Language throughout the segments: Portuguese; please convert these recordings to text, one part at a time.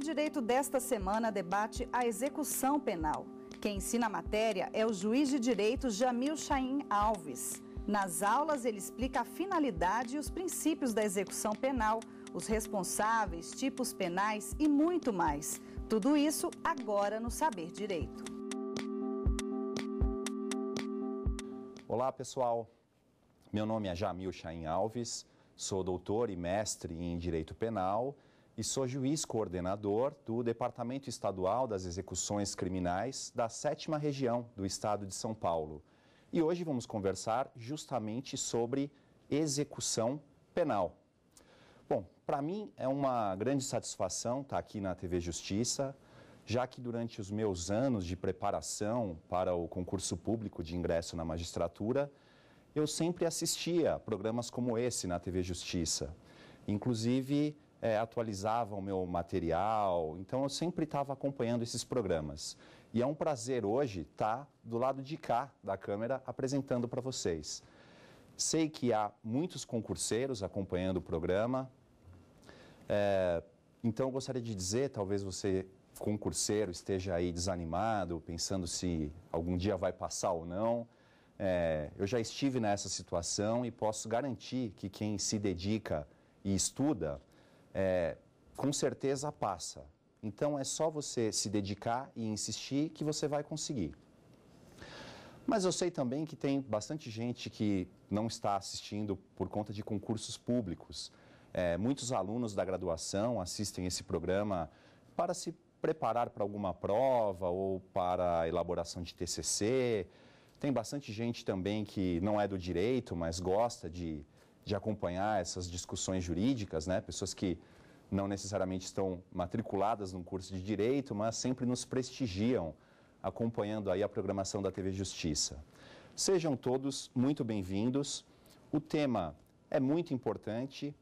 Direito desta semana debate a execução penal. Quem ensina a matéria é o juiz de direito Jamil Chaim Alves. Nas aulas, ele explica a finalidade e os princípios da execução penal, os responsáveis, tipos penais e muito mais. Tudo isso agora no Saber Direito. Olá, pessoal. Meu nome é Jamil Chaim Alves, sou doutor e mestre em Direito Penal e sou juiz coordenador do Departamento Estadual das Execuções Criminais da 7 Região do Estado de São Paulo. E hoje vamos conversar justamente sobre execução penal. Bom, para mim é uma grande satisfação estar tá aqui na TV Justiça, já que durante os meus anos de preparação para o concurso público de ingresso na magistratura, eu sempre assistia a programas como esse na TV Justiça. Inclusive, é, o meu material, então eu sempre estava acompanhando esses programas. E é um prazer hoje estar tá do lado de cá da câmera apresentando para vocês. Sei que há muitos concurseiros acompanhando o programa, é, então eu gostaria de dizer, talvez você concurseiro esteja aí desanimado, pensando se algum dia vai passar ou não. É, eu já estive nessa situação e posso garantir que quem se dedica e estuda é, com certeza passa. Então é só você se dedicar e insistir que você vai conseguir. Mas eu sei também que tem bastante gente que não está assistindo por conta de concursos públicos. É, muitos alunos da graduação assistem esse programa para se preparar para alguma prova ou para a elaboração de TCC. Tem bastante gente também que não é do direito, mas gosta de de acompanhar essas discussões jurídicas, né? Pessoas que não necessariamente estão matriculadas num curso de direito, mas sempre nos prestigiam acompanhando aí a programação da TV Justiça. Sejam todos muito bem-vindos. O tema é muito importante,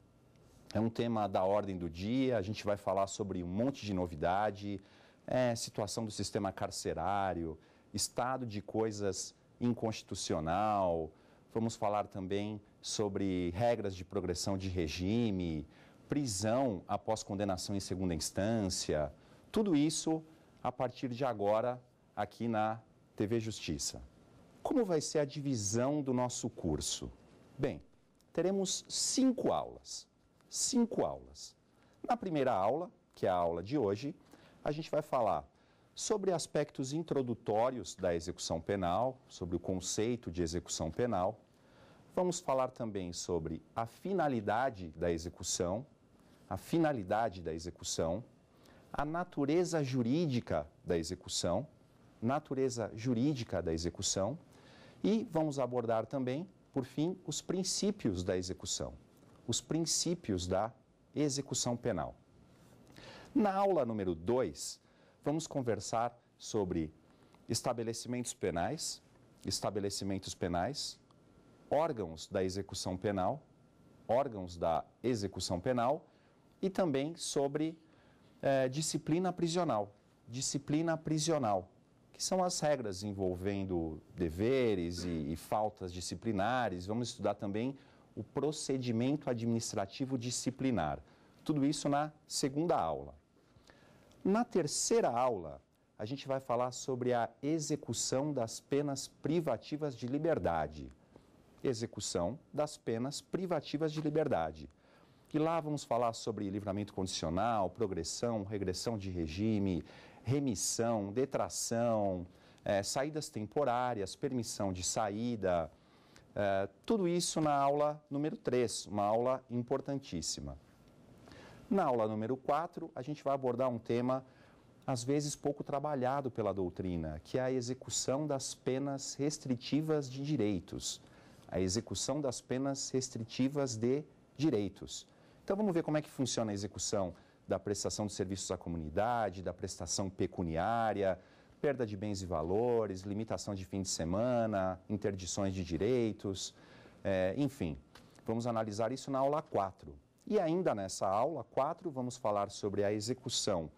é um tema da ordem do dia. A gente vai falar sobre um monte de novidade, é, situação do sistema carcerário, estado de coisas inconstitucional, Vamos falar também sobre regras de progressão de regime, prisão após condenação em segunda instância. Tudo isso a partir de agora aqui na TV Justiça. Como vai ser a divisão do nosso curso? Bem, teremos cinco aulas. Cinco aulas. Na primeira aula, que é a aula de hoje, a gente vai falar sobre aspectos introdutórios da execução penal, sobre o conceito de execução penal. Vamos falar também sobre a finalidade da execução, a finalidade da execução, a natureza jurídica da execução, natureza jurídica da execução e vamos abordar também, por fim, os princípios da execução, os princípios da execução penal. Na aula número 2, Vamos conversar sobre estabelecimentos penais, estabelecimentos penais, órgãos da execução penal, órgãos da execução penal e também sobre eh, disciplina prisional. Disciplina prisional, que são as regras envolvendo deveres e, e faltas disciplinares. Vamos estudar também o procedimento administrativo disciplinar. Tudo isso na segunda aula. Na terceira aula, a gente vai falar sobre a execução das penas privativas de liberdade. Execução das penas privativas de liberdade. E lá vamos falar sobre livramento condicional, progressão, regressão de regime, remissão, detração, é, saídas temporárias, permissão de saída. É, tudo isso na aula número 3, uma aula importantíssima. Na aula número 4, a gente vai abordar um tema às vezes pouco trabalhado pela doutrina, que é a execução das penas restritivas de direitos. A execução das penas restritivas de direitos. Então vamos ver como é que funciona a execução da prestação de serviços à comunidade, da prestação pecuniária, perda de bens e valores, limitação de fim de semana, interdições de direitos, é, enfim. Vamos analisar isso na aula 4. E ainda nessa aula 4, vamos falar sobre a execução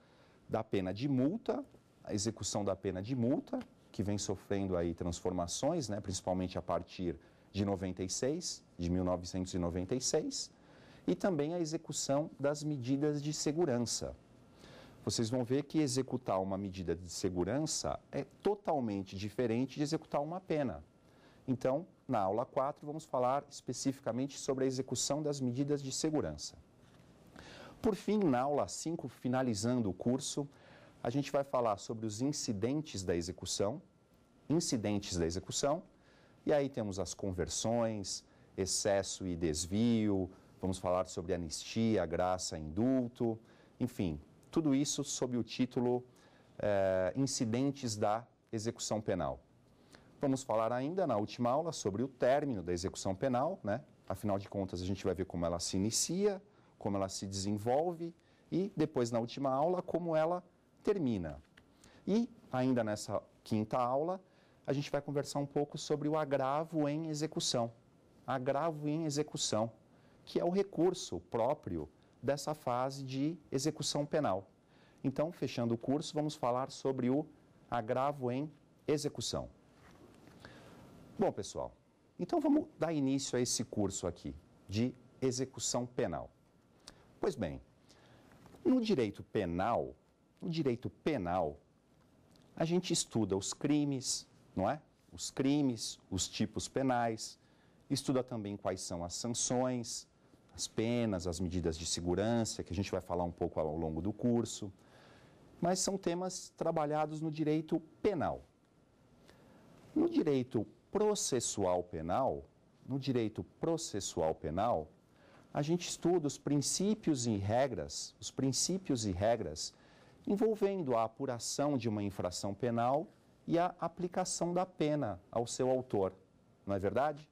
da pena de multa, a execução da pena de multa, que vem sofrendo aí transformações, né, principalmente a partir de 96, de 1996, e também a execução das medidas de segurança. Vocês vão ver que executar uma medida de segurança é totalmente diferente de executar uma pena. Então, na aula 4, vamos falar especificamente sobre a execução das medidas de segurança. Por fim, na aula 5, finalizando o curso, a gente vai falar sobre os incidentes da execução, incidentes da execução, e aí temos as conversões, excesso e desvio, vamos falar sobre anistia, graça, indulto, enfim, tudo isso sob o título eh, Incidentes da Execução Penal. Vamos falar ainda na última aula sobre o término da execução penal, né? Afinal de contas, a gente vai ver como ela se inicia, como ela se desenvolve e depois na última aula como ela termina. E ainda nessa quinta aula, a gente vai conversar um pouco sobre o agravo em execução. Agravo em execução, que é o recurso próprio dessa fase de execução penal. Então, fechando o curso, vamos falar sobre o agravo em execução. Bom, pessoal, então vamos dar início a esse curso aqui de execução penal. Pois bem, no direito penal, no direito penal, a gente estuda os crimes, não é? Os crimes, os tipos penais, estuda também quais são as sanções, as penas, as medidas de segurança, que a gente vai falar um pouco ao longo do curso. Mas são temas trabalhados no direito penal. No direito processual penal, no direito processual penal, a gente estuda os princípios e regras, os princípios e regras envolvendo a apuração de uma infração penal e a aplicação da pena ao seu autor. Não é verdade?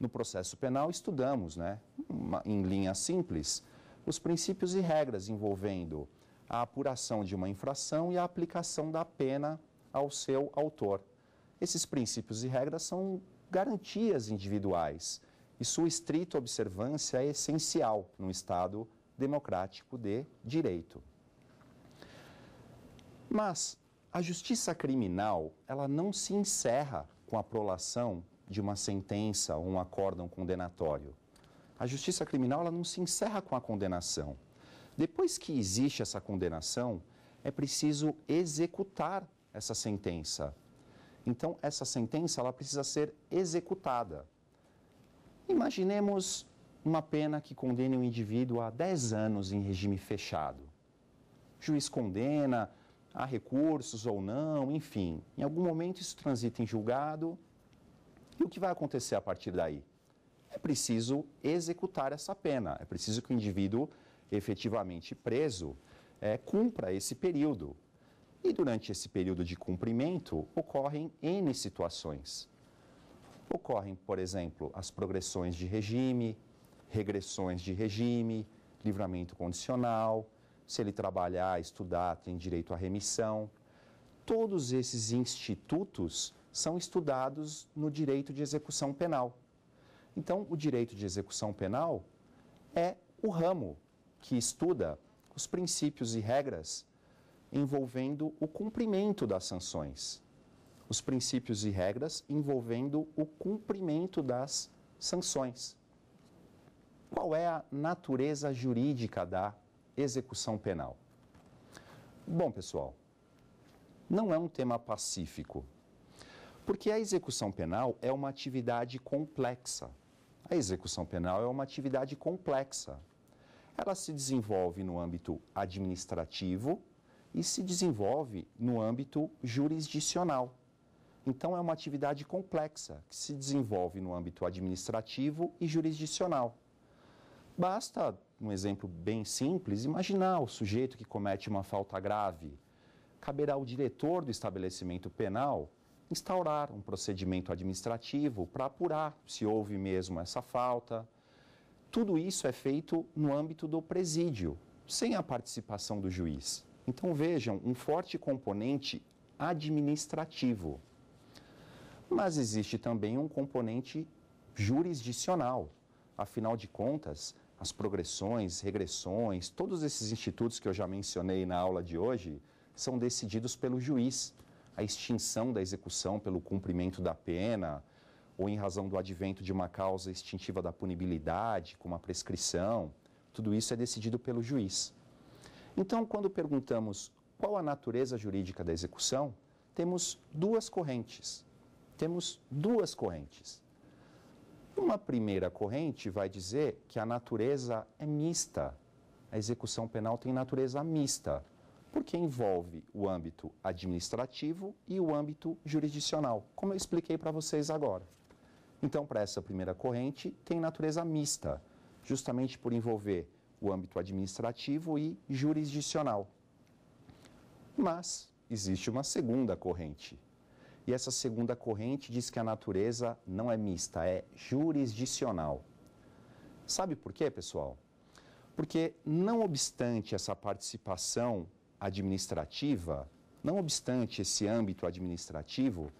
No processo penal estudamos, né, uma, em linha simples, os princípios e regras envolvendo a apuração de uma infração e a aplicação da pena ao seu autor. Esses princípios e regras são garantias individuais e sua estrita observância é essencial num Estado democrático de direito. Mas a justiça criminal, ela não se encerra com a prolação de uma sentença ou um acórdão condenatório. A justiça criminal, ela não se encerra com a condenação. Depois que existe essa condenação, é preciso executar essa sentença, então, essa sentença ela precisa ser executada. Imaginemos uma pena que condene um indivíduo a 10 anos em regime fechado. O juiz condena, há recursos ou não, enfim. Em algum momento isso transita em julgado. E o que vai acontecer a partir daí? É preciso executar essa pena, é preciso que o indivíduo efetivamente preso é, cumpra esse período. E durante esse período de cumprimento, ocorrem N situações. Ocorrem, por exemplo, as progressões de regime, regressões de regime, livramento condicional, se ele trabalhar, estudar, tem direito à remissão. Todos esses institutos são estudados no direito de execução penal. Então, o direito de execução penal é o ramo que estuda os princípios e regras envolvendo o cumprimento das sanções. Os princípios e regras envolvendo o cumprimento das sanções. Qual é a natureza jurídica da execução penal? Bom, pessoal, não é um tema pacífico, porque a execução penal é uma atividade complexa. A execução penal é uma atividade complexa. Ela se desenvolve no âmbito administrativo, e se desenvolve no âmbito jurisdicional. Então, é uma atividade complexa que se desenvolve no âmbito administrativo e jurisdicional. Basta, um exemplo bem simples, imaginar o sujeito que comete uma falta grave. Caberá ao diretor do estabelecimento penal instaurar um procedimento administrativo para apurar se houve mesmo essa falta. Tudo isso é feito no âmbito do presídio, sem a participação do juiz. Então vejam, um forte componente administrativo. Mas existe também um componente jurisdicional. Afinal de contas, as progressões, regressões, todos esses institutos que eu já mencionei na aula de hoje são decididos pelo juiz. A extinção da execução pelo cumprimento da pena, ou em razão do advento de uma causa extintiva da punibilidade, como a prescrição, tudo isso é decidido pelo juiz. Então, quando perguntamos qual a natureza jurídica da execução, temos duas correntes. Temos duas correntes. Uma primeira corrente vai dizer que a natureza é mista. A execução penal tem natureza mista, porque envolve o âmbito administrativo e o âmbito jurisdicional, como eu expliquei para vocês agora. Então, para essa primeira corrente, tem natureza mista, justamente por envolver o âmbito administrativo e jurisdicional. Mas existe uma segunda corrente. E essa segunda corrente diz que a natureza não é mista, é jurisdicional. Sabe por quê, pessoal? Porque, não obstante essa participação administrativa, não obstante esse âmbito administrativo,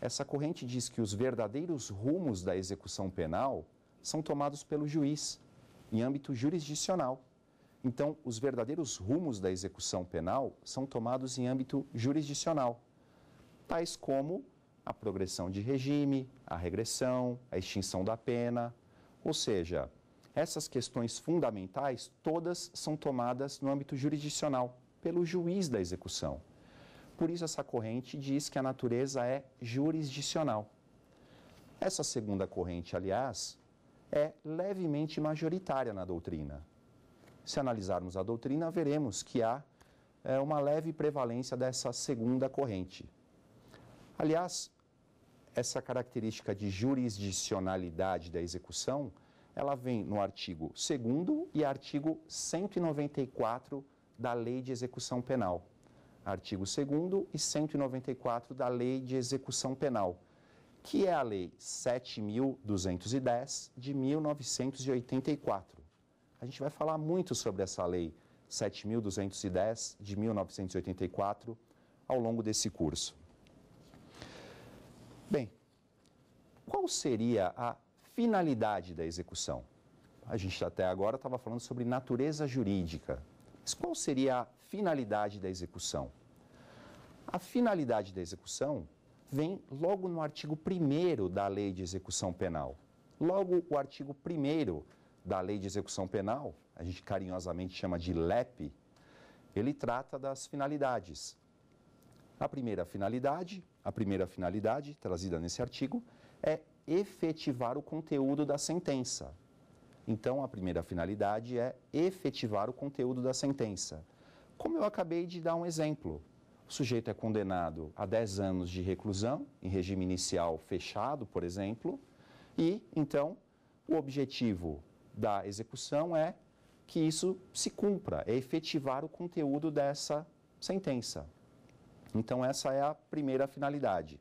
essa corrente diz que os verdadeiros rumos da execução penal são tomados pelo juiz, em âmbito jurisdicional. Então, os verdadeiros rumos da execução penal são tomados em âmbito jurisdicional, tais como a progressão de regime, a regressão, a extinção da pena. Ou seja, essas questões fundamentais todas são tomadas no âmbito jurisdicional, pelo juiz da execução. Por isso, essa corrente diz que a natureza é jurisdicional. Essa segunda corrente, aliás, é levemente majoritária na doutrina. Se analisarmos a doutrina, veremos que há é, uma leve prevalência dessa segunda corrente. Aliás, essa característica de jurisdicionalidade da execução, ela vem no artigo 2 e artigo 194 da Lei de Execução Penal. Artigo 2 e 194 da Lei de Execução Penal que é a Lei 7.210 de 1984. A gente vai falar muito sobre essa Lei 7.210 de 1984 ao longo desse curso. Bem, qual seria a finalidade da execução? A gente até agora estava falando sobre natureza jurídica. Mas qual seria a finalidade da execução? A finalidade da execução vem logo no artigo 1 da Lei de Execução Penal. Logo, o artigo 1 da Lei de Execução Penal, a gente carinhosamente chama de LEP, ele trata das finalidades. A primeira finalidade, a primeira finalidade trazida nesse artigo é efetivar o conteúdo da sentença. Então, a primeira finalidade é efetivar o conteúdo da sentença. Como eu acabei de dar um exemplo, o sujeito é condenado a 10 anos de reclusão, em regime inicial fechado, por exemplo, e então o objetivo da execução é que isso se cumpra, é efetivar o conteúdo dessa sentença. Então, essa é a primeira finalidade.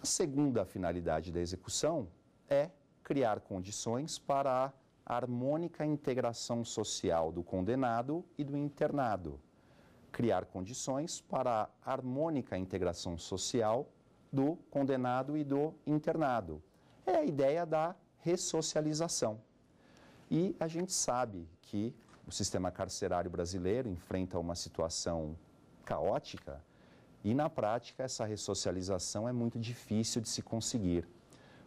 A segunda finalidade da execução é criar condições para a harmônica integração social do condenado e do internado criar condições para a harmônica integração social do condenado e do internado. É a ideia da ressocialização. E a gente sabe que o sistema carcerário brasileiro enfrenta uma situação caótica e, na prática, essa ressocialização é muito difícil de se conseguir.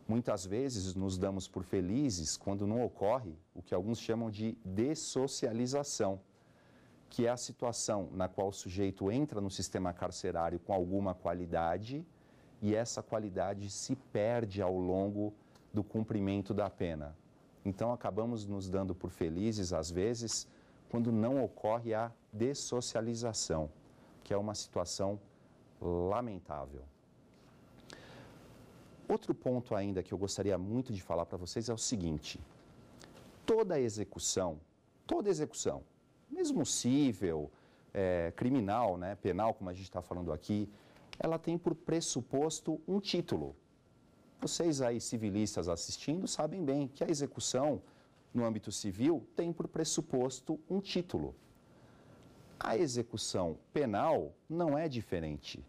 Muitas vezes nos damos por felizes quando não ocorre o que alguns chamam de dessocialização que é a situação na qual o sujeito entra no sistema carcerário com alguma qualidade e essa qualidade se perde ao longo do cumprimento da pena. Então, acabamos nos dando por felizes, às vezes, quando não ocorre a dessocialização, que é uma situação lamentável. Outro ponto ainda que eu gostaria muito de falar para vocês é o seguinte: toda execução, toda execução, mesmo cível, é, criminal, né, penal, como a gente está falando aqui, ela tem por pressuposto um título. Vocês aí, civilistas assistindo, sabem bem que a execução no âmbito civil tem por pressuposto um título. A execução penal não é diferente.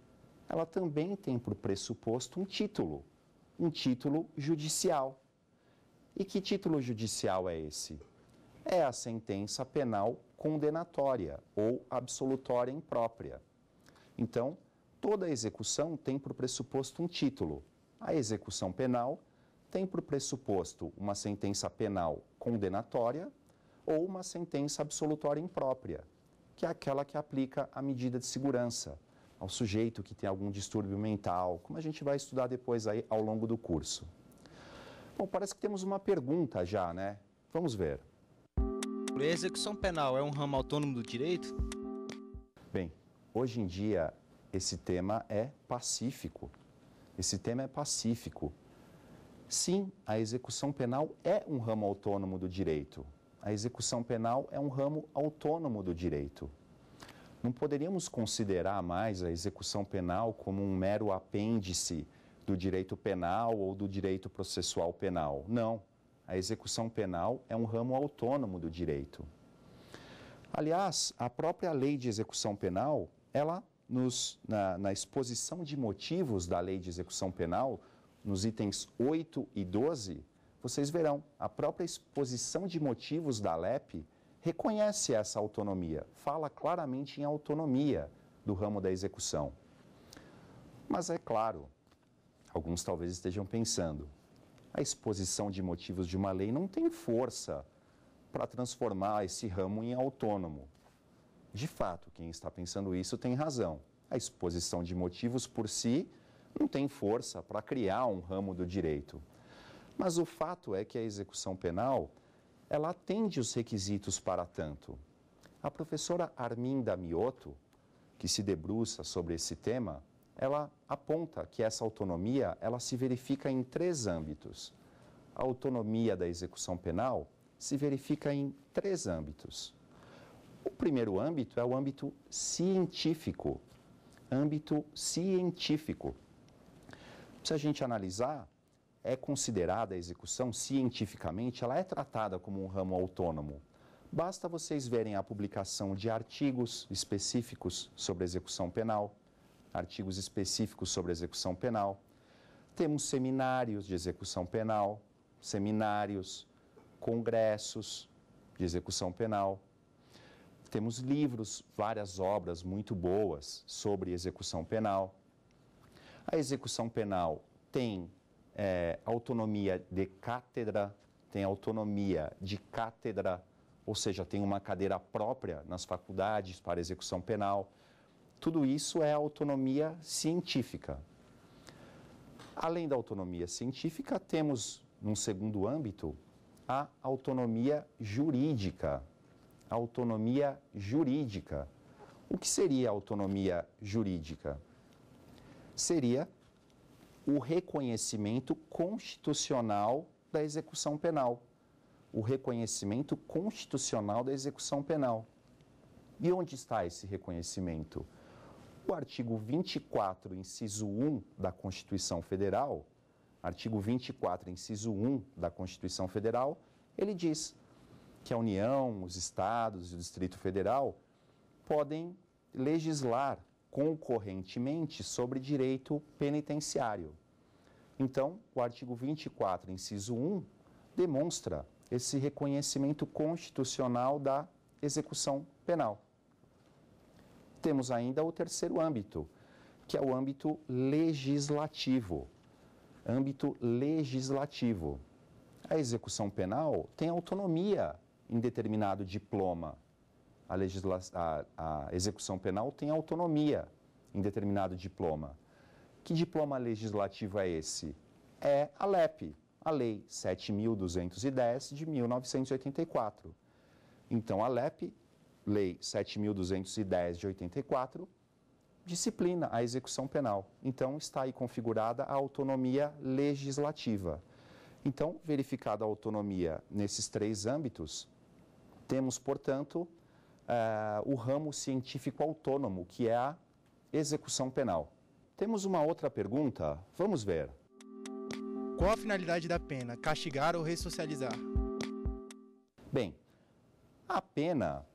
Ela também tem por pressuposto um título, um título judicial. E que título judicial é esse? é a sentença penal condenatória ou absolutória imprópria. Então, toda execução tem por pressuposto um título. A execução penal tem por pressuposto uma sentença penal condenatória ou uma sentença absolutória imprópria, que é aquela que aplica a medida de segurança ao sujeito que tem algum distúrbio mental, como a gente vai estudar depois aí ao longo do curso. Bom, parece que temos uma pergunta já, né? Vamos ver exemplo, a execução penal é um ramo autônomo do direito? Bem, hoje em dia esse tema é pacífico. Esse tema é pacífico. Sim, a execução penal é um ramo autônomo do direito. A execução penal é um ramo autônomo do direito. Não poderíamos considerar mais a execução penal como um mero apêndice do direito penal ou do direito processual penal. Não a execução penal é um ramo autônomo do direito. Aliás, a própria lei de execução penal, ela nos, na, na exposição de motivos da lei de execução penal, nos itens 8 e 12, vocês verão, a própria exposição de motivos da LEP reconhece essa autonomia, fala claramente em autonomia do ramo da execução. Mas é claro, alguns talvez estejam pensando, a exposição de motivos de uma lei não tem força para transformar esse ramo em autônomo. De fato, quem está pensando isso tem razão. A exposição de motivos por si não tem força para criar um ramo do direito. Mas o fato é que a execução penal, ela atende os requisitos para tanto. A professora Arminda Mioto, que se debruça sobre esse tema, ela aponta que essa autonomia ela se verifica em três âmbitos. A autonomia da execução penal se verifica em três âmbitos. O primeiro âmbito é o âmbito científico. Âmbito científico. Se a gente analisar, é considerada a execução cientificamente, ela é tratada como um ramo autônomo. Basta vocês verem a publicação de artigos específicos sobre execução penal, artigos específicos sobre execução penal. Temos seminários de execução penal, seminários, congressos de execução penal. Temos livros, várias obras muito boas sobre execução penal. A execução penal tem é, autonomia de cátedra, tem autonomia de cátedra, ou seja, tem uma cadeira própria nas faculdades para execução penal tudo isso é autonomia científica. Além da autonomia científica, temos, num segundo âmbito, a autonomia jurídica. autonomia jurídica. O que seria autonomia jurídica? Seria o reconhecimento constitucional da execução penal. O reconhecimento constitucional da execução penal. E onde está esse reconhecimento? O artigo 24, inciso 1 da Constituição Federal, artigo 24, inciso 1 da Constituição Federal, ele diz que a União, os estados e o Distrito Federal podem legislar concorrentemente sobre direito penitenciário. Então, o artigo 24, inciso 1, demonstra esse reconhecimento constitucional da execução penal. Temos ainda o terceiro âmbito, que é o âmbito legislativo. Âmbito legislativo. A execução penal tem autonomia em determinado diploma. A, legisla... a, a execução penal tem autonomia em determinado diploma. Que diploma legislativo é esse? É a LEP, a Lei 7.210 de 1984. Então, a LEP Lei 7.210 de 84, disciplina a execução penal. Então, está aí configurada a autonomia legislativa. Então, verificada a autonomia nesses três âmbitos, temos, portanto, uh, o ramo científico autônomo, que é a execução penal. Temos uma outra pergunta? Vamos ver. Qual a finalidade da pena? Castigar ou ressocializar? Bem, a pena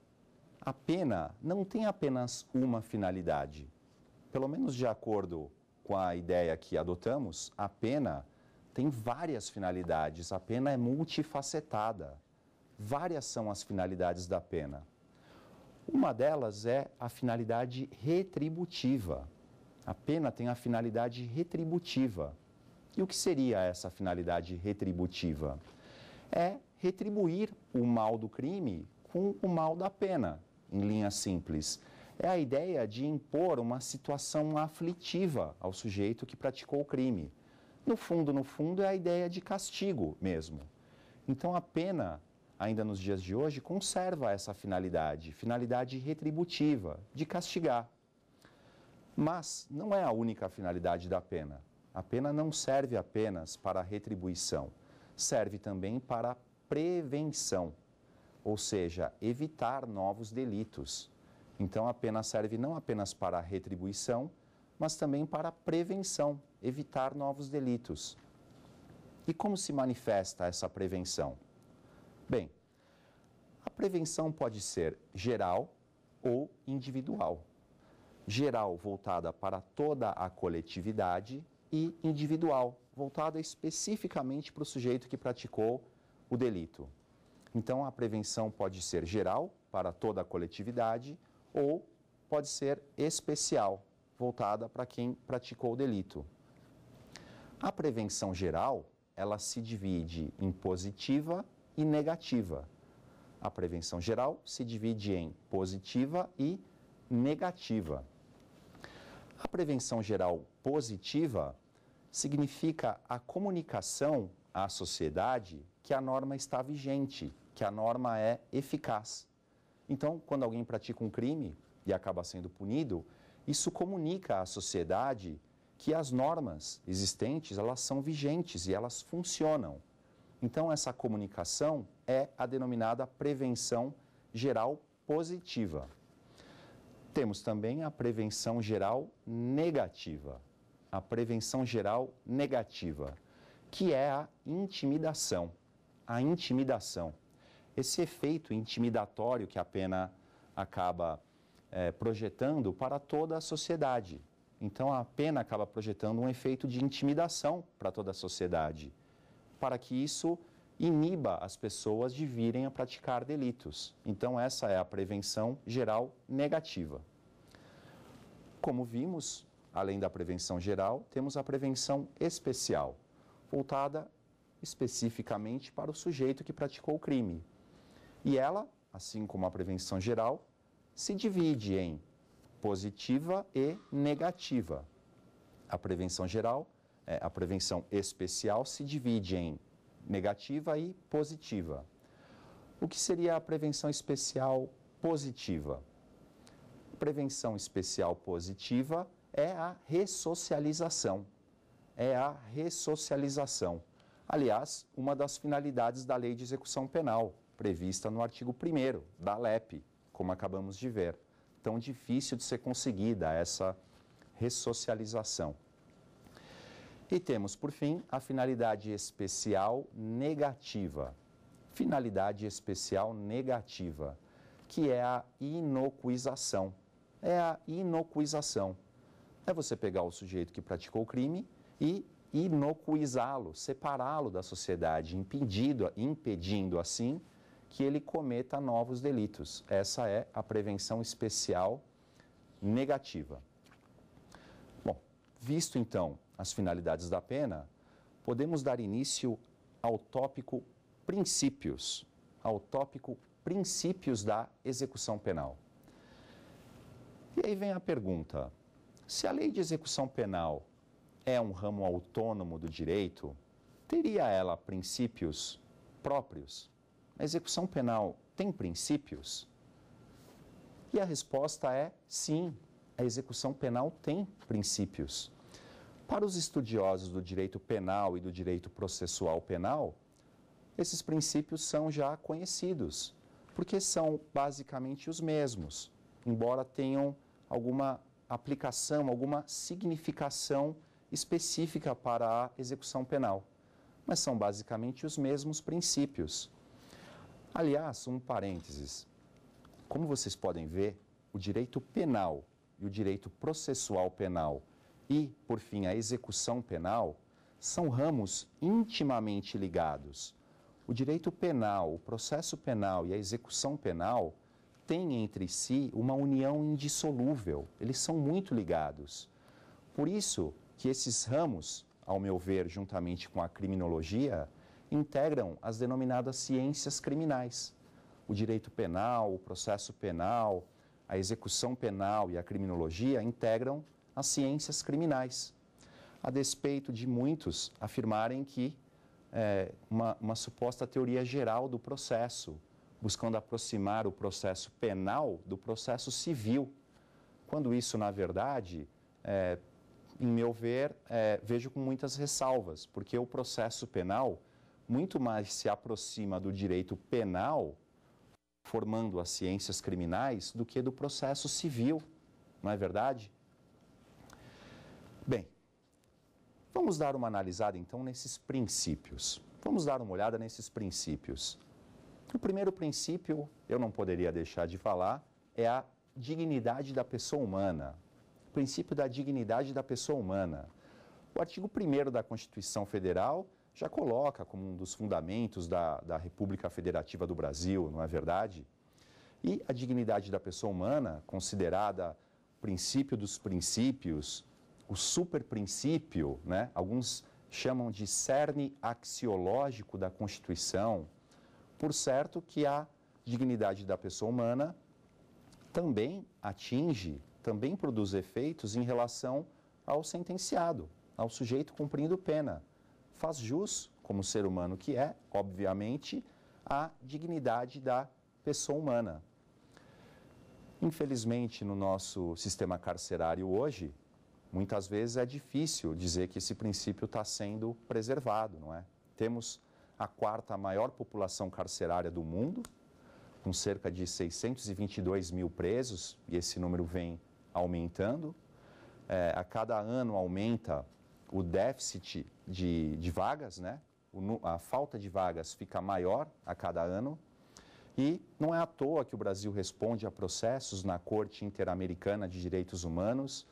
a pena não tem apenas uma finalidade. Pelo menos de acordo com a ideia que adotamos, a pena tem várias finalidades, a pena é multifacetada. Várias são as finalidades da pena. Uma delas é a finalidade retributiva. A pena tem a finalidade retributiva. E o que seria essa finalidade retributiva? É retribuir o mal do crime com o mal da pena em linha simples? É a ideia de impor uma situação aflitiva ao sujeito que praticou o crime. No fundo, no fundo, é a ideia de castigo mesmo. Então, a pena, ainda nos dias de hoje, conserva essa finalidade, finalidade retributiva, de castigar. Mas não é a única finalidade da pena. A pena não serve apenas para retribuição, serve também para prevenção ou seja, evitar novos delitos. Então a pena serve não apenas para retribuição, mas também para prevenção, evitar novos delitos. E como se manifesta essa prevenção? Bem, a prevenção pode ser geral ou individual. Geral, voltada para toda a coletividade, e individual, voltada especificamente para o sujeito que praticou o delito. Então, a prevenção pode ser geral, para toda a coletividade, ou pode ser especial, voltada para quem praticou o delito. A prevenção geral, ela se divide em positiva e negativa. A prevenção geral se divide em positiva e negativa. A prevenção geral positiva significa a comunicação à sociedade que a norma está vigente, que a norma é eficaz. Então, quando alguém pratica um crime e acaba sendo punido, isso comunica à sociedade que as normas existentes, elas são vigentes e elas funcionam. Então, essa comunicação é a denominada prevenção geral positiva. Temos também a prevenção geral negativa. A prevenção geral negativa, que é a intimidação. A intimidação esse efeito intimidatório que a pena acaba é, projetando para toda a sociedade. Então, a pena acaba projetando um efeito de intimidação para toda a sociedade, para que isso iniba as pessoas de virem a praticar delitos. Então, essa é a prevenção geral negativa. Como vimos, além da prevenção geral, temos a prevenção especial, voltada especificamente para o sujeito que praticou o crime. E ela, assim como a prevenção geral, se divide em positiva e negativa. A prevenção geral, é, a prevenção especial, se divide em negativa e positiva. O que seria a prevenção especial positiva? Prevenção especial positiva é a ressocialização. É a ressocialização. Aliás, uma das finalidades da lei de execução penal prevista no artigo 1 da LEP, como acabamos de ver. Tão difícil de ser conseguida essa ressocialização. E temos, por fim, a finalidade especial negativa. Finalidade especial negativa, que é a inocuização. É a inocuização. É você pegar o sujeito que praticou o crime e inocuizá-lo, separá-lo da sociedade, impedindo, impedindo assim que ele cometa novos delitos. Essa é a prevenção especial negativa. Bom, visto então as finalidades da pena, podemos dar início ao tópico princípios, ao tópico princípios da execução penal. E aí vem a pergunta: se a lei de execução penal é um ramo autônomo do direito, teria ela princípios próprios? A execução penal tem princípios? E a resposta é sim, a execução penal tem princípios. Para os estudiosos do direito penal e do direito processual penal, esses princípios são já conhecidos, porque são basicamente os mesmos, embora tenham alguma aplicação, alguma significação específica para a execução penal. Mas são basicamente os mesmos princípios. Aliás, um parênteses. Como vocês podem ver, o direito penal e o direito processual penal e, por fim, a execução penal são ramos intimamente ligados. O direito penal, o processo penal e a execução penal têm entre si uma união indissolúvel, eles são muito ligados. Por isso que esses ramos, ao meu ver, juntamente com a criminologia, integram as denominadas ciências criminais: o direito penal, o processo penal, a execução penal e a criminologia integram as ciências criminais. A despeito de muitos afirmarem que é, uma, uma suposta teoria geral do processo, buscando aproximar o processo penal do processo civil, quando isso, na verdade, é, em meu ver, é, vejo com muitas ressalvas, porque o processo penal muito mais se aproxima do direito penal, formando as ciências criminais, do que do processo civil, não é verdade? Bem, vamos dar uma analisada então nesses princípios. Vamos dar uma olhada nesses princípios. O primeiro princípio, eu não poderia deixar de falar, é a dignidade da pessoa humana. O princípio da dignidade da pessoa humana. O artigo 1 da Constituição Federal já coloca como um dos fundamentos da, da República Federativa do Brasil, não é verdade? E a dignidade da pessoa humana, considerada princípio dos princípios, o superprincípio, né? alguns chamam de cerne axiológico da Constituição, por certo que a dignidade da pessoa humana também atinge, também produz efeitos em relação ao sentenciado, ao sujeito cumprindo pena faz jus, como ser humano que é, obviamente, à dignidade da pessoa humana. Infelizmente, no nosso sistema carcerário hoje, muitas vezes é difícil dizer que esse princípio está sendo preservado, não é? Temos a quarta maior população carcerária do mundo, com cerca de 622 mil presos, e esse número vem aumentando. É, a cada ano aumenta o déficit de, de vagas, né? O, a falta de vagas fica maior a cada ano. E não é à toa que o Brasil responde a processos na Corte Interamericana de Direitos Humanos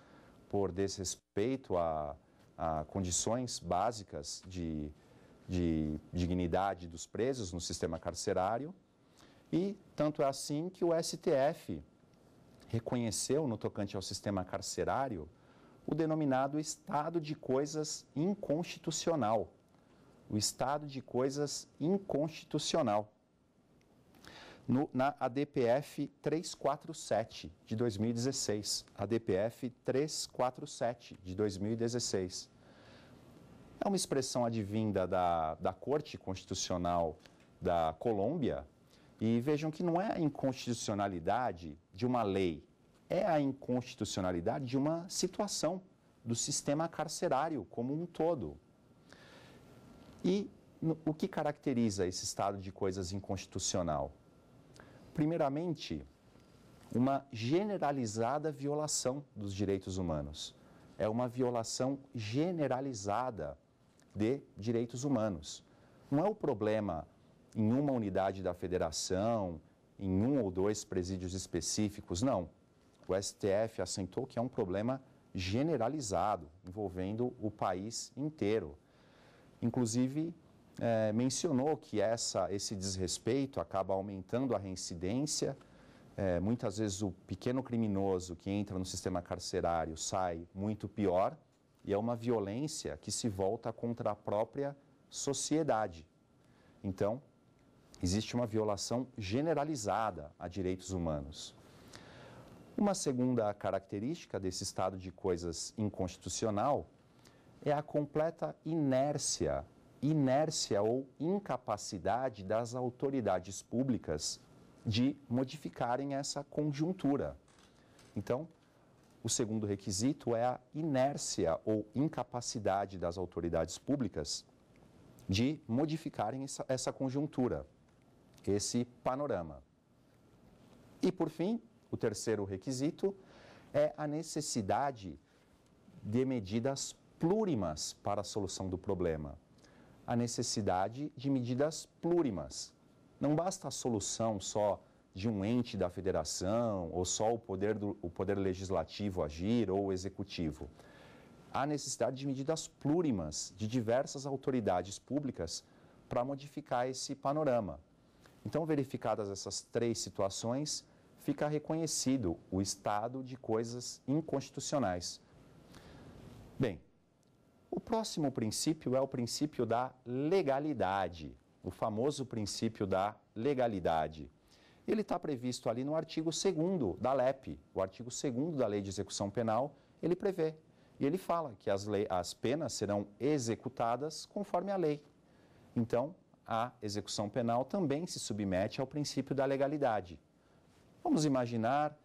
por desrespeito a, a condições básicas de, de dignidade dos presos no sistema carcerário. E tanto é assim que o STF reconheceu, no tocante ao sistema carcerário, o denominado estado de coisas inconstitucional. O estado de coisas inconstitucional. No, na ADPF 347 de 2016. ADPF 347 de 2016. É uma expressão advinda da, da Corte Constitucional da Colômbia. E vejam que não é a inconstitucionalidade de uma lei, é a inconstitucionalidade de uma situação do sistema carcerário como um todo. E o que caracteriza esse estado de coisas inconstitucional? Primeiramente, uma generalizada violação dos direitos humanos. É uma violação generalizada de direitos humanos. Não é o problema em uma unidade da federação, em um ou dois presídios específicos, não o STF assentou que é um problema generalizado, envolvendo o país inteiro. Inclusive, é, mencionou que essa, esse desrespeito acaba aumentando a reincidência. É, muitas vezes o pequeno criminoso que entra no sistema carcerário sai muito pior e é uma violência que se volta contra a própria sociedade. Então, existe uma violação generalizada a direitos humanos. Uma segunda característica desse estado de coisas inconstitucional é a completa inércia, inércia ou incapacidade das autoridades públicas de modificarem essa conjuntura. Então, o segundo requisito é a inércia ou incapacidade das autoridades públicas de modificarem essa, essa conjuntura, esse panorama. E, por fim, o terceiro requisito é a necessidade de medidas plurimas para a solução do problema. A necessidade de medidas plurimas. Não basta a solução só de um ente da federação ou só o poder, do, o poder legislativo agir ou o executivo. Há necessidade de medidas plurimas de diversas autoridades públicas para modificar esse panorama. Então, verificadas essas três situações, fica reconhecido o estado de coisas inconstitucionais. Bem, o próximo princípio é o princípio da legalidade, o famoso princípio da legalidade. Ele está previsto ali no artigo 2 da LEP, o artigo 2 da Lei de Execução Penal, ele prevê. E ele fala que as, lei, as penas serão executadas conforme a lei. Então, a execução penal também se submete ao princípio da legalidade. Vamos imaginar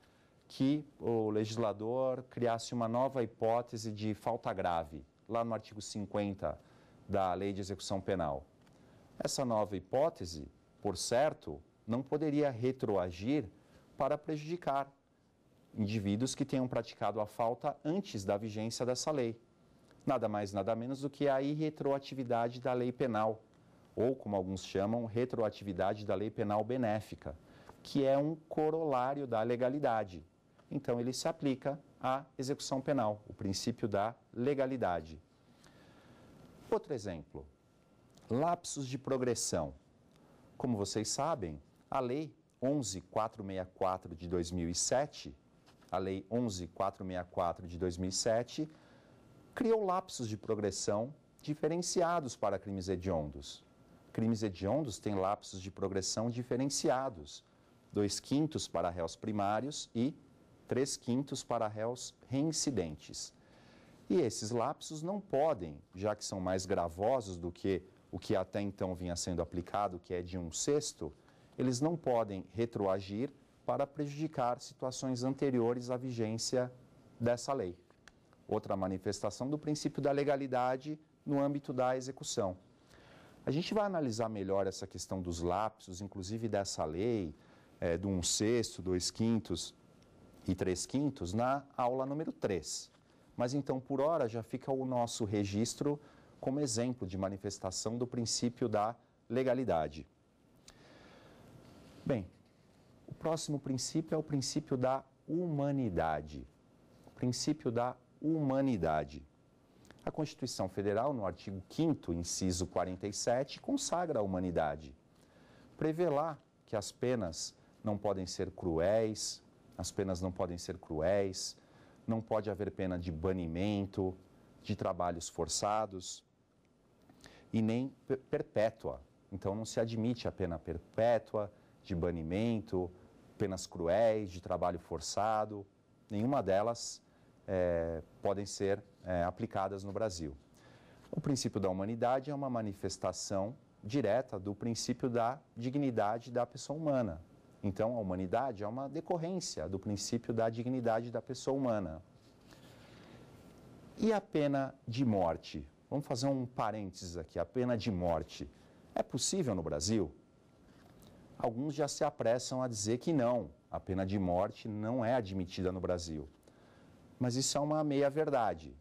que o legislador criasse uma nova hipótese de falta grave, lá no artigo 50 da Lei de Execução Penal. Essa nova hipótese, por certo, não poderia retroagir para prejudicar indivíduos que tenham praticado a falta antes da vigência dessa lei. Nada mais, nada menos do que a irretroatividade da lei penal, ou como alguns chamam, retroatividade da lei penal benéfica que é um corolário da legalidade. Então, ele se aplica à execução penal, o princípio da legalidade. Outro exemplo: lapsos de progressão. Como vocês sabem, a Lei 11464 de 2007, a Lei 11464 de 2007, criou lapsos de progressão diferenciados para crimes hediondos. Crimes hediondos têm lapsos de progressão diferenciados dois quintos para réus primários e três quintos para réus reincidentes. E esses lapsos não podem, já que são mais gravosos do que o que até então vinha sendo aplicado, que é de um sexto, eles não podem retroagir para prejudicar situações anteriores à vigência dessa lei. Outra manifestação do princípio da legalidade no âmbito da execução. A gente vai analisar melhor essa questão dos lapsos, inclusive dessa lei, é, do um sexto, dois quintos e três quintos na aula número 3. Mas então, por hora, já fica o nosso registro como exemplo de manifestação do princípio da legalidade. Bem, o próximo princípio é o princípio da humanidade. O princípio da humanidade. A Constituição Federal, no artigo 5, inciso 47, consagra a humanidade. Prevê lá que as penas não podem ser cruéis, as penas não podem ser cruéis, não pode haver pena de banimento, de trabalhos forçados e nem perpétua. Então não se admite a pena perpétua, de banimento, penas cruéis, de trabalho forçado, nenhuma delas é, podem ser é, aplicadas no Brasil. O princípio da humanidade é uma manifestação direta do princípio da dignidade da pessoa humana, então, a humanidade é uma decorrência do princípio da dignidade da pessoa humana. E a pena de morte? Vamos fazer um parênteses aqui. A pena de morte é possível no Brasil? Alguns já se apressam a dizer que não, a pena de morte não é admitida no Brasil. Mas isso é uma meia-verdade,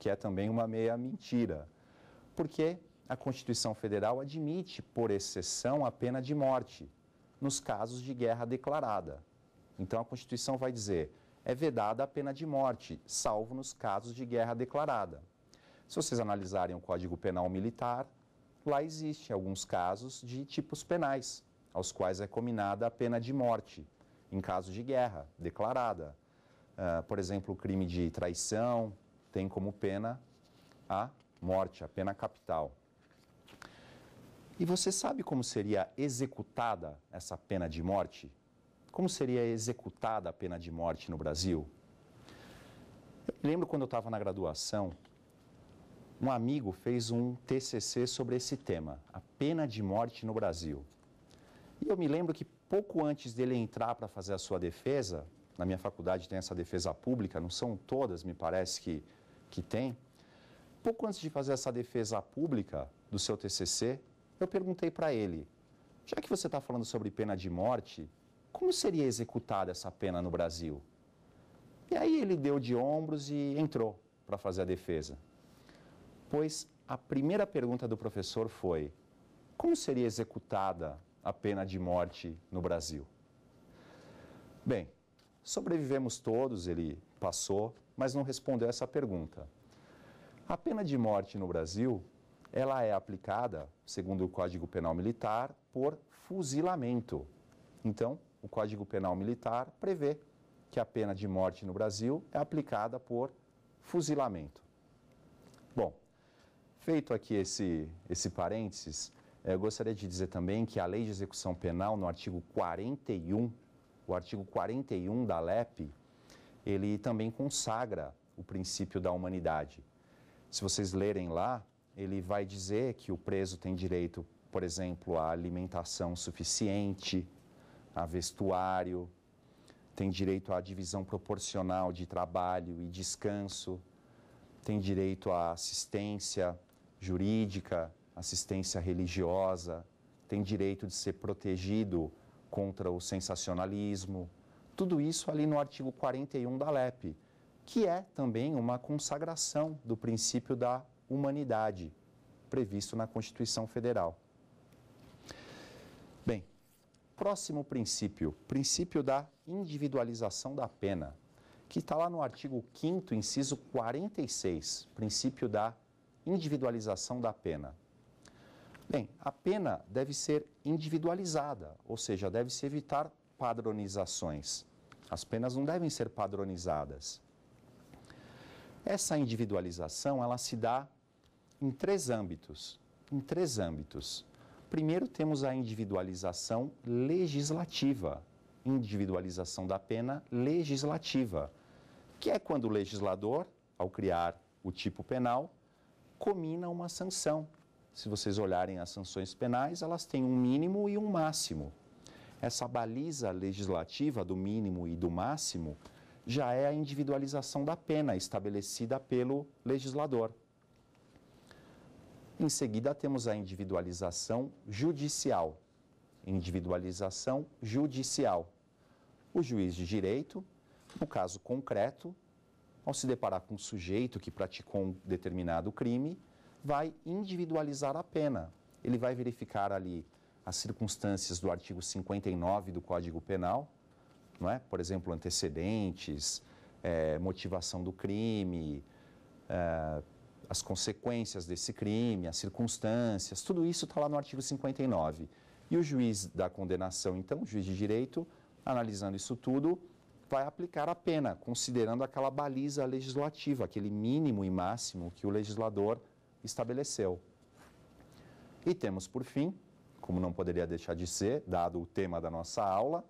que é também uma meia-mentira. Porque a Constituição Federal admite, por exceção, a pena de morte nos casos de guerra declarada. Então a Constituição vai dizer: é vedada a pena de morte, salvo nos casos de guerra declarada. Se vocês analisarem o Código Penal Militar, lá existem alguns casos de tipos penais, aos quais é combinada a pena de morte, em caso de guerra declarada. Uh, por exemplo, o crime de traição tem como pena a morte, a pena capital. E você sabe como seria executada essa pena de morte? Como seria executada a pena de morte no Brasil? Eu lembro quando eu estava na graduação, um amigo fez um TCC sobre esse tema, a pena de morte no Brasil. E eu me lembro que pouco antes dele entrar para fazer a sua defesa, na minha faculdade tem essa defesa pública, não são todas, me parece que, que tem. Pouco antes de fazer essa defesa pública do seu TCC, eu perguntei para ele: já que você está falando sobre pena de morte, como seria executada essa pena no Brasil? E aí ele deu de ombros e entrou para fazer a defesa. Pois a primeira pergunta do professor foi: como seria executada a pena de morte no Brasil? Bem, sobrevivemos todos, ele passou, mas não respondeu essa pergunta. A pena de morte no Brasil ela é aplicada, segundo o Código Penal Militar, por fuzilamento. Então, o Código Penal Militar prevê que a pena de morte no Brasil é aplicada por fuzilamento. Bom, feito aqui esse, esse parênteses, eh, eu gostaria de dizer também que a Lei de Execução Penal, no artigo 41, o artigo 41 da LEP, ele também consagra o princípio da humanidade. Se vocês lerem lá, ele vai dizer que o preso tem direito, por exemplo, à alimentação suficiente, a vestuário, tem direito à divisão proporcional de trabalho e descanso, tem direito à assistência jurídica, assistência religiosa, tem direito de ser protegido contra o sensacionalismo. Tudo isso ali no artigo 41 da LEP, que é também uma consagração do princípio da humanidade, previsto na Constituição Federal. Bem, próximo princípio, princípio da individualização da pena, que está lá no artigo 5 inciso 46, princípio da individualização da pena. Bem, a pena deve ser individualizada, ou seja, deve-se evitar padronizações. As penas não devem ser padronizadas. Essa individualização, ela se dá em três âmbitos. Em três âmbitos. Primeiro temos a individualização legislativa, individualização da pena legislativa, que é quando o legislador, ao criar o tipo penal, comina uma sanção. Se vocês olharem as sanções penais, elas têm um mínimo e um máximo. Essa baliza legislativa do mínimo e do máximo já é a individualização da pena estabelecida pelo legislador. Em seguida, temos a individualização judicial. Individualização judicial. O juiz de direito, no caso concreto, ao se deparar com um sujeito que praticou um determinado crime, vai individualizar a pena. Ele vai verificar ali as circunstâncias do artigo 59 do Código Penal, não é? por exemplo, antecedentes, é, motivação do crime, é, as consequências desse crime, as circunstâncias, tudo isso está lá no artigo 59. E o juiz da condenação, então, o juiz de direito, analisando isso tudo, vai aplicar a pena, considerando aquela baliza legislativa, aquele mínimo e máximo que o legislador estabeleceu. E temos, por fim, como não poderia deixar de ser, dado o tema da nossa aula,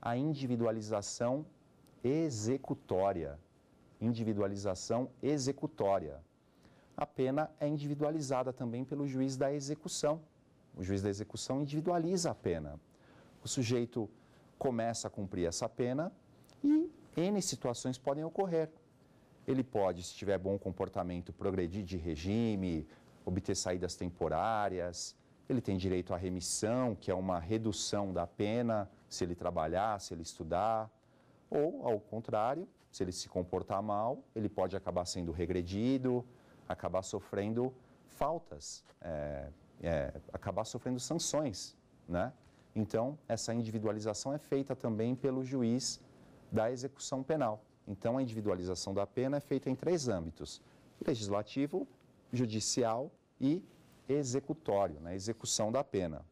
a individualização executória. Individualização executória a pena é individualizada também pelo juiz da execução. O juiz da execução individualiza a pena. O sujeito começa a cumprir essa pena e N situações podem ocorrer. Ele pode, se tiver bom comportamento, progredir de regime, obter saídas temporárias, ele tem direito à remissão, que é uma redução da pena, se ele trabalhar, se ele estudar, ou, ao contrário, se ele se comportar mal, ele pode acabar sendo regredido, acabar sofrendo faltas, é, é, acabar sofrendo sanções, né? Então, essa individualização é feita também pelo juiz da execução penal. Então, a individualização da pena é feita em três âmbitos: legislativo, judicial e executório, na né? execução da pena.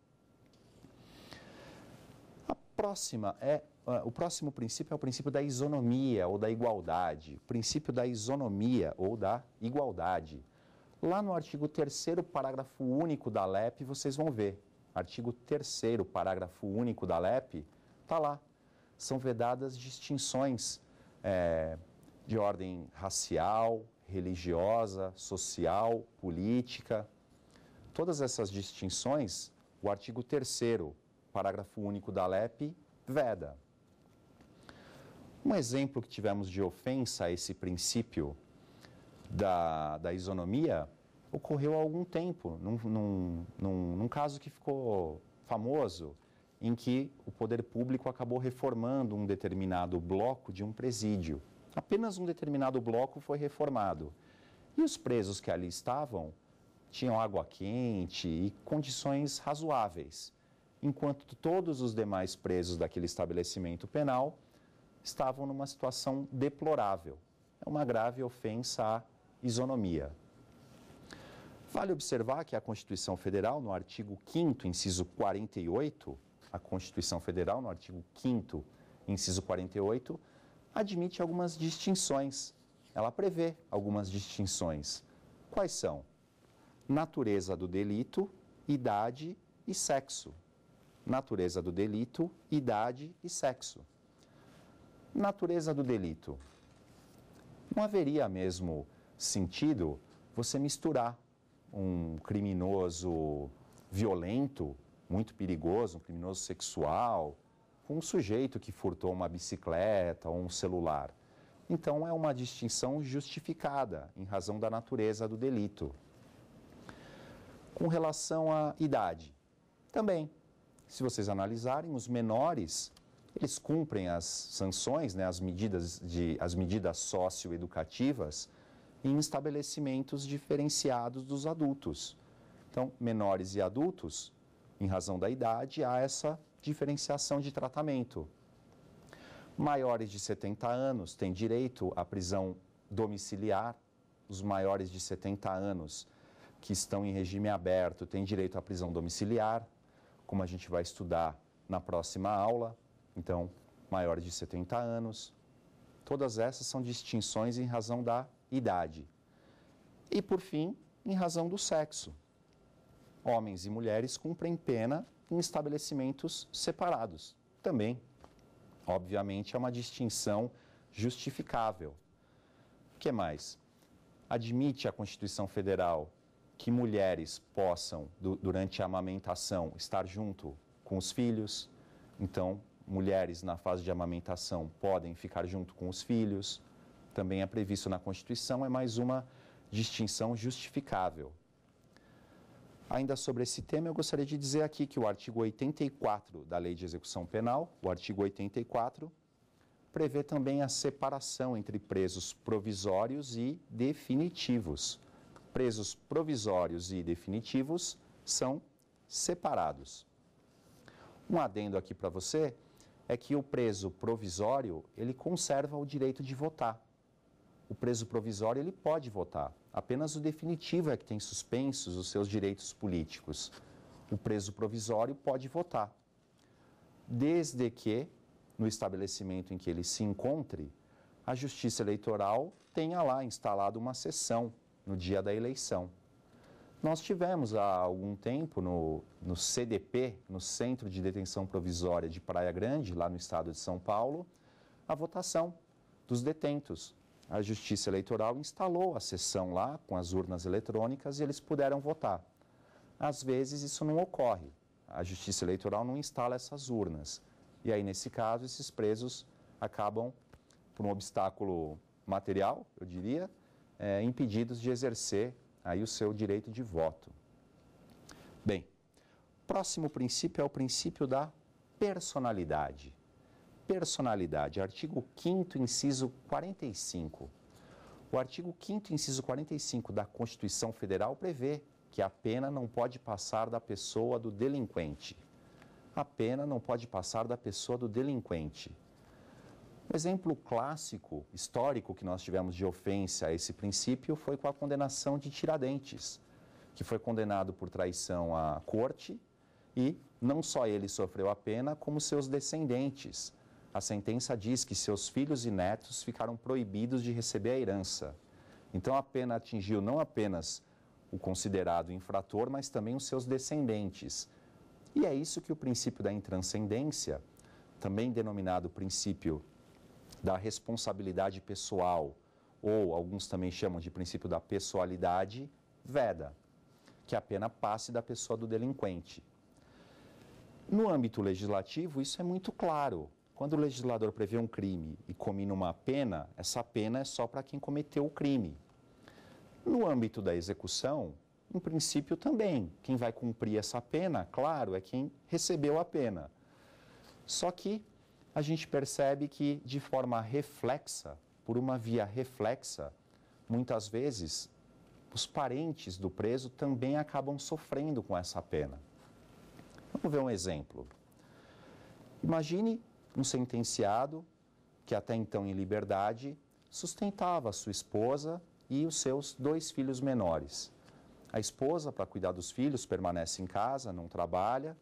A próxima é ah, o próximo princípio é o princípio da isonomia ou da igualdade. princípio da isonomia ou da igualdade. Lá no artigo 3 parágrafo único da LEP, vocês vão ver. Artigo 3 parágrafo único da LEP, está lá. São vedadas distinções é, de ordem racial, religiosa, social, política. Todas essas distinções, o artigo 3 parágrafo único da LEP, veda. Um exemplo que tivemos de ofensa a esse princípio da, da isonomia ocorreu há algum tempo, num, num, num, num caso que ficou famoso, em que o poder público acabou reformando um determinado bloco de um presídio. Apenas um determinado bloco foi reformado. E os presos que ali estavam tinham água quente e condições razoáveis, enquanto todos os demais presos daquele estabelecimento penal estavam numa situação deplorável. É uma grave ofensa à isonomia. Vale observar que a Constituição Federal, no artigo 5 inciso 48, a Constituição Federal, no artigo 5 inciso 48, admite algumas distinções. Ela prevê algumas distinções. Quais são? Natureza do delito, idade e sexo. Natureza do delito, idade e sexo natureza do delito. Não haveria mesmo sentido você misturar um criminoso violento, muito perigoso, um criminoso sexual, com um sujeito que furtou uma bicicleta ou um celular. Então é uma distinção justificada em razão da natureza do delito. Com relação à idade, também, se vocês analisarem, os menores eles cumprem as sanções, né, as, medidas de, as medidas socioeducativas em estabelecimentos diferenciados dos adultos. Então, menores e adultos, em razão da idade, há essa diferenciação de tratamento. Maiores de 70 anos têm direito à prisão domiciliar, os maiores de 70 anos que estão em regime aberto têm direito à prisão domiciliar, como a gente vai estudar na próxima aula. Então, maiores de 70 anos. Todas essas são distinções em razão da idade. E, por fim, em razão do sexo. Homens e mulheres cumprem pena em estabelecimentos separados. Também, obviamente, é uma distinção justificável. O que mais? Admite a Constituição Federal que mulheres possam, durante a amamentação, estar junto com os filhos. Então, mulheres na fase de amamentação podem ficar junto com os filhos, também é previsto na Constituição, é mais uma distinção justificável. Ainda sobre esse tema, eu gostaria de dizer aqui que o artigo 84 da Lei de Execução Penal, o artigo 84, prevê também a separação entre presos provisórios e definitivos. Presos provisórios e definitivos são separados. Um adendo aqui para você é que o preso provisório, ele conserva o direito de votar. O preso provisório, ele pode votar. Apenas o definitivo é que tem suspensos os seus direitos políticos. O preso provisório pode votar, desde que, no estabelecimento em que ele se encontre, a Justiça Eleitoral tenha lá instalado uma sessão no dia da eleição. Nós tivemos há algum tempo no, no CDP, no Centro de Detenção Provisória de Praia Grande, lá no estado de São Paulo, a votação dos detentos. A Justiça Eleitoral instalou a sessão lá com as urnas eletrônicas e eles puderam votar. Às vezes isso não ocorre. A Justiça Eleitoral não instala essas urnas. E aí, nesse caso, esses presos acabam, por um obstáculo material, eu diria, é, impedidos de exercer aí o seu direito de voto. Bem, próximo princípio é o princípio da personalidade. Personalidade, artigo 5 inciso 45. O artigo 5 inciso 45 da Constituição Federal prevê que a pena não pode passar da pessoa do delinquente. A pena não pode passar da pessoa do delinquente. Um exemplo clássico, histórico, que nós tivemos de ofensa a esse princípio foi com a condenação de Tiradentes, que foi condenado por traição à corte e não só ele sofreu a pena, como seus descendentes. A sentença diz que seus filhos e netos ficaram proibidos de receber a herança. Então a pena atingiu não apenas o considerado infrator, mas também os seus descendentes. E é isso que o princípio da intranscendência, também denominado princípio da responsabilidade pessoal, ou alguns também chamam de princípio da pessoalidade, veda que é a pena passe da pessoa do delinquente. No âmbito legislativo, isso é muito claro. Quando o legislador prevê um crime e comina uma pena, essa pena é só para quem cometeu o crime. No âmbito da execução, em princípio também, quem vai cumprir essa pena, claro, é quem recebeu a pena. Só que a gente percebe que, de forma reflexa, por uma via reflexa, muitas vezes os parentes do preso também acabam sofrendo com essa pena. Vamos ver um exemplo. Imagine um sentenciado que até então em liberdade sustentava sua esposa e os seus dois filhos menores. A esposa, para cuidar dos filhos, permanece em casa, não trabalha,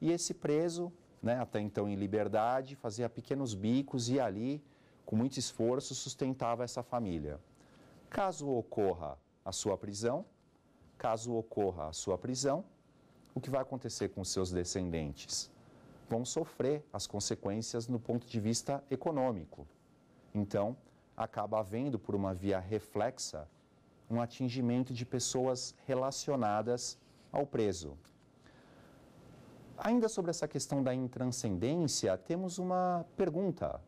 e esse preso né, até então em liberdade, fazia pequenos bicos e ali, com muito esforço, sustentava essa família. Caso ocorra a sua prisão, caso ocorra a sua prisão, o que vai acontecer com seus descendentes? Vão sofrer as consequências no ponto de vista econômico. Então, acaba havendo, por uma via reflexa, um atingimento de pessoas relacionadas ao preso. Ainda sobre essa questão da intranscendência, temos uma pergunta.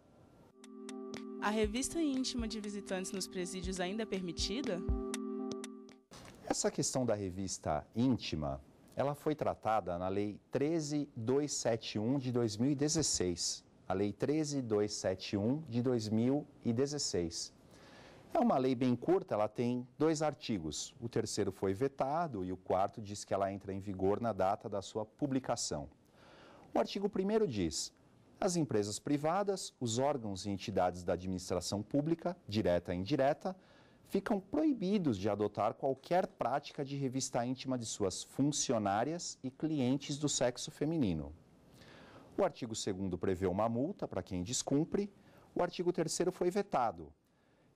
A revista íntima de visitantes nos presídios ainda é permitida? Essa questão da revista íntima, ela foi tratada na Lei 13271 de 2016. A Lei 13271 de 2016. É uma lei bem curta, ela tem dois artigos. O terceiro foi vetado e o quarto diz que ela entra em vigor na data da sua publicação. O artigo 1 diz: as empresas privadas, os órgãos e entidades da administração pública, direta e indireta, ficam proibidos de adotar qualquer prática de revista íntima de suas funcionárias e clientes do sexo feminino. O artigo 2 prevê uma multa para quem descumpre, o artigo 3 foi vetado.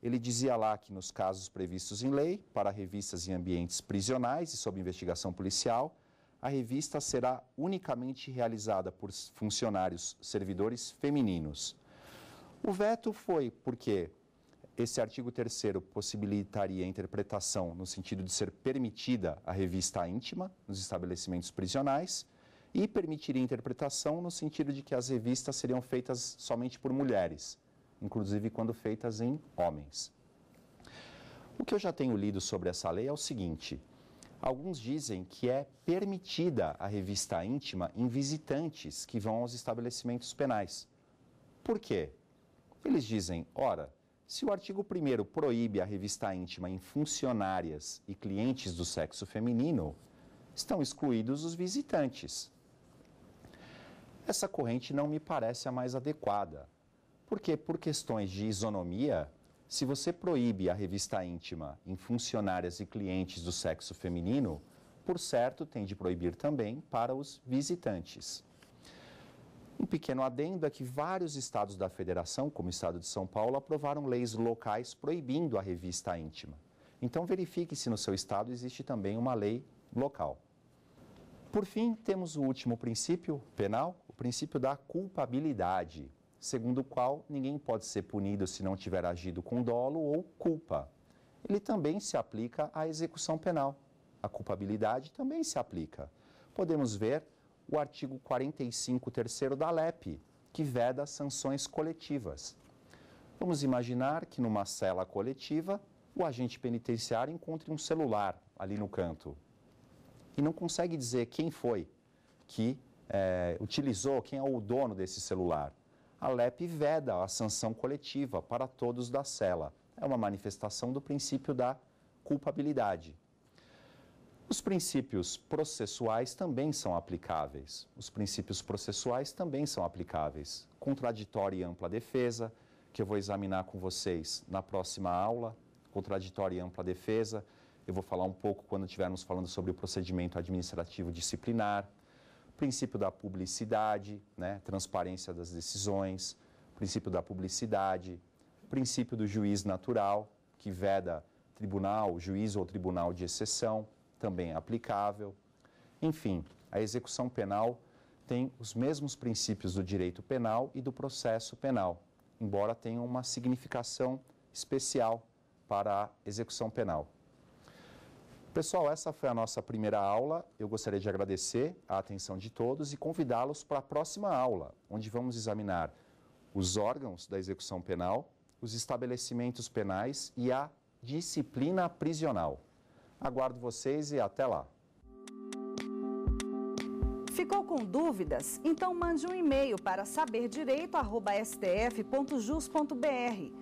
Ele dizia lá que, nos casos previstos em lei, para revistas em ambientes prisionais e sob investigação policial, a revista será unicamente realizada por funcionários servidores femininos. O veto foi porque esse artigo 3 possibilitaria a interpretação no sentido de ser permitida a revista íntima nos estabelecimentos prisionais e permitiria a interpretação no sentido de que as revistas seriam feitas somente por mulheres inclusive quando feitas em homens. O que eu já tenho lido sobre essa lei é o seguinte: alguns dizem que é permitida a revista íntima em visitantes que vão aos estabelecimentos penais. Por quê? Eles dizem, ora, se o artigo 1 proíbe a revista íntima em funcionárias e clientes do sexo feminino, estão excluídos os visitantes. Essa corrente não me parece a mais adequada, porque, por questões de isonomia, se você proíbe a revista íntima em funcionárias e clientes do sexo feminino, por certo, tem de proibir também para os visitantes. Um pequeno adendo é que vários estados da federação, como o estado de São Paulo, aprovaram leis locais proibindo a revista íntima. Então, verifique se no seu estado existe também uma lei local. Por fim, temos o último princípio penal, o princípio da culpabilidade segundo o qual ninguém pode ser punido se não tiver agido com dolo ou culpa. Ele também se aplica à execução penal. A culpabilidade também se aplica. Podemos ver o artigo 45, terceiro da LEP, que veda sanções coletivas. Vamos imaginar que numa cela coletiva, o agente penitenciário encontre um celular ali no canto e não consegue dizer quem foi que é, utilizou, quem é o dono desse celular a LEP veda a sanção coletiva para todos da cela. É uma manifestação do princípio da culpabilidade. Os princípios processuais também são aplicáveis. Os princípios processuais também são aplicáveis. Contraditória e ampla defesa, que eu vou examinar com vocês na próxima aula. Contraditória e ampla defesa. Eu vou falar um pouco quando estivermos falando sobre o procedimento administrativo disciplinar princípio da publicidade, né, transparência das decisões, princípio da publicidade, princípio do juiz natural, que veda tribunal, juiz ou tribunal de exceção, também é aplicável. Enfim, a execução penal tem os mesmos princípios do direito penal e do processo penal, embora tenha uma significação especial para a execução penal. Pessoal, essa foi a nossa primeira aula. Eu gostaria de agradecer a atenção de todos e convidá-los para a próxima aula, onde vamos examinar os órgãos da execução penal, os estabelecimentos penais e a disciplina prisional. Aguardo vocês e até lá! Ficou com dúvidas? Então mande um e-mail para saberdireito.stf.jus.br